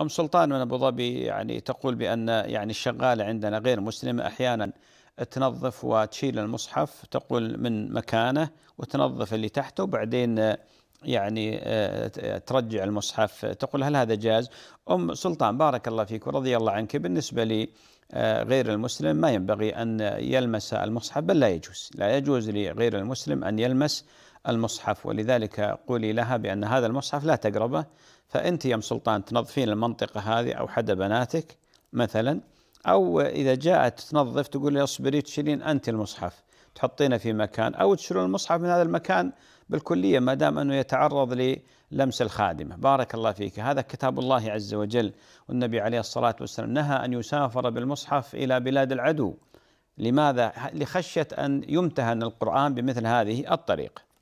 أم سلطان من أبو ظبي يعني تقول بأن يعني الشغالة عندنا غير مسلمة أحيانا تنظف وتشيل المصحف تقول من مكانه وتنظف اللي تحته وبعدين يعني آه، آه، ترجع المصحف تقول هل هذا جاز أم سلطان بارك الله فيك ورضي الله عنك بالنسبة لي آه، غير المسلم ما ينبغي أن يلمس المصحف بل لا يجوز لا يجوز لغير المسلم أن يلمس المصحف ولذلك قولي لها بأن هذا المصحف لا تقربه فأنت يا سلطان تنظفين المنطقة هذه أو حدا بناتك مثلا أو إذا جاءت تنظف تقول لي اصبري تشيلين أنت المصحف تحطينه في مكان او تشيلون المصحف من هذا المكان بالكليه ما دام انه يتعرض للمس الخادمه، بارك الله فيك، هذا كتاب الله عز وجل والنبي عليه الصلاه والسلام نهى ان يسافر بالمصحف الى بلاد العدو. لماذا؟ لخشيه ان يمتهن القران بمثل هذه الطريقه.